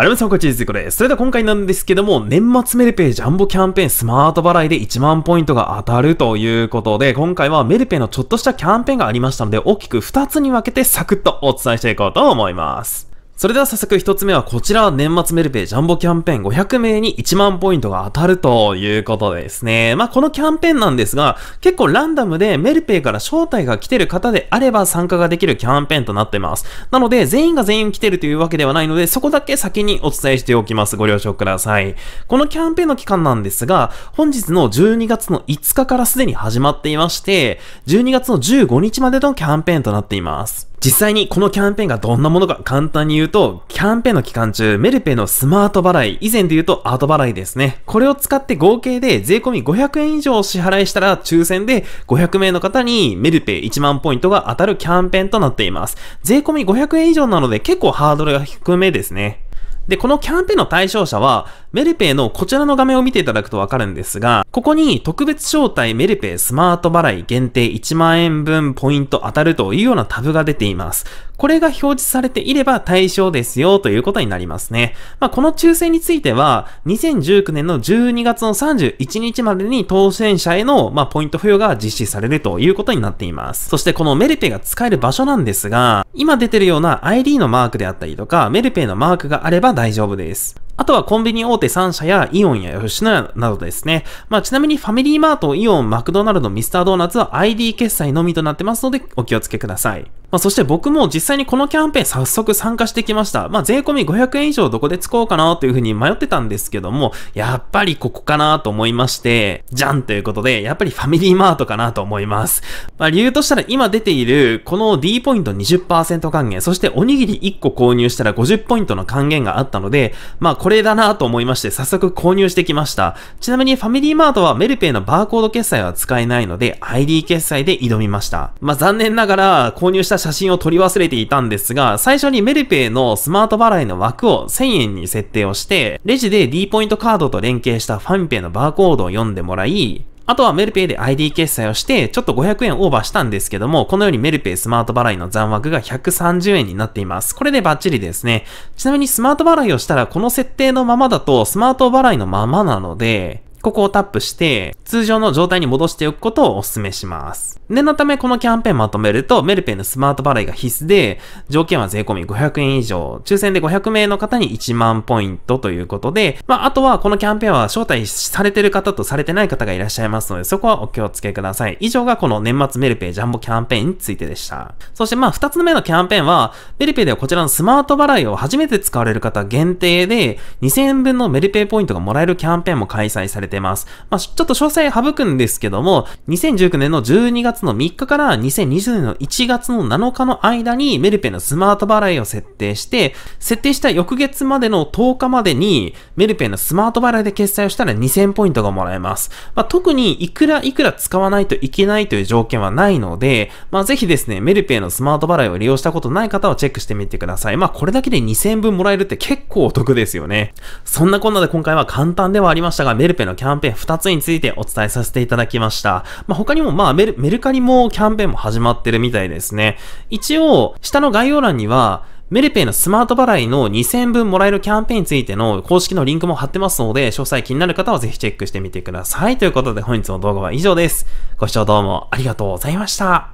あれもさんこんにちは、これ。それでは今回なんですけども、年末メルページャンボキャンペーンスマート払いで1万ポイントが当たるということで、今回はメルペイのちょっとしたキャンペーンがありましたので、大きく2つに分けてサクッとお伝えしていこうと思います。それでは早速一つ目はこちら、年末メルペイジャンボキャンペーン500名に1万ポイントが当たるということですね。まあ、このキャンペーンなんですが、結構ランダムでメルペイから招待が来てる方であれば参加ができるキャンペーンとなってます。なので、全員が全員来てるというわけではないので、そこだけ先にお伝えしておきます。ご了承ください。このキャンペーンの期間なんですが、本日の12月の5日からすでに始まっていまして、12月の15日までのキャンペーンとなっています。実際にこのキャンペーンがどんなものか簡単に言うと、キャンペーンの期間中、メルペイのスマート払い、以前で言うとアート払いですね。これを使って合計で税込み500円以上支払いしたら抽選で500名の方にメルペイ1万ポイントが当たるキャンペーンとなっています。税込み500円以上なので結構ハードルが低めですね。で、このキャンペーンの対象者は、メルペイのこちらの画面を見ていただくとわかるんですが、ここに特別招待メルペイスマート払い限定1万円分ポイント当たるというようなタブが出ています。これが表示されていれば対象ですよということになりますね。まあ、この抽選については、2019年の12月の31日までに当選者への、まあ、ポイント付与が実施されるということになっています。そしてこのメルペが使える場所なんですが、今出てるような ID のマークであったりとか、メルペのマークがあれば大丈夫です。あとはコンビニ大手3社やイオンや吉野家などですね。まあちなみにファミリーマート、イオン、マクドナルド、ミスタードーナツは ID 決済のみとなってますのでお気をつけください。まあ、そして僕も実際にこのキャンペーン早速参加してきました。まあ、税込み500円以上どこで使おうかなというふうに迷ってたんですけども、やっぱりここかなと思いまして、じゃんということで、やっぱりファミリーマートかなと思います。まあ、理由としたら今出ている、この D ポイント20%還元、そしておにぎり1個購入したら50ポイントの還元があったので、まあ、これだなと思いまして、早速購入してきました。ちなみにファミリーマートはメルペイのバーコード決済は使えないので、ID 決済で挑みました。まあ、残念ながら、購入した写真を撮り忘れていたんですが、最初にメルペイのスマート払いの枠を1000円に設定をして、レジで D ポイントカードと連携したファミペイのバーコードを読んでもらい、あとはメルペイで ID 決済をして、ちょっと500円オーバーしたんですけども、このようにメルペイスマート払いの残枠が130円になっています。これでバッチリですね。ちなみにスマート払いをしたら、この設定のままだと、スマート払いのままなので、ここをタップして、通常の状態に戻しておくことをお勧めします。念のためこのキャンペーンまとめると、メルペイのスマート払いが必須で、条件は税込み500円以上、抽選で500名の方に1万ポイントということで、まあ、あとはこのキャンペーンは招待されてる方とされてない方がいらっしゃいますので、そこはお気をつけください。以上がこの年末メルペイジャンボキャンペーンについてでした。そしてまあ、二つ目のキャンペーンは、メルペイではこちらのスマート払いを初めて使われる方限定で、2000円分のメルペイポイントがもらえるキャンペーンも開催されててます。まあ、ちょっと詳細省くんですけども、2019年の12月の3日から2020年の1月の7日の間にメルペのスマート払いを設定して、設定した翌月までの10日までにメルペのスマート払いで決済をしたら2000ポイントがもらえます。まあ、特にいくらいくら使わないといけないという条件はないので、まぜひですね、メルペのスマート払いを利用したことない方はチェックしてみてください。まあ、これだけで2000分もらえるって結構お得ですよね。そんなこんなで今回は簡単ではありましたが、メルペのキャンペーン2つについてお伝えさせていただきました。まあ、他にもまあメルメルカリもキャンペーンも始まってるみたいですね。一応、下の概要欄には、メルペイのスマート払いの2000分もらえるキャンペーンについての公式のリンクも貼ってますので、詳細気になる方はぜひチェックしてみてください。ということで本日の動画は以上です。ご視聴どうもありがとうございました。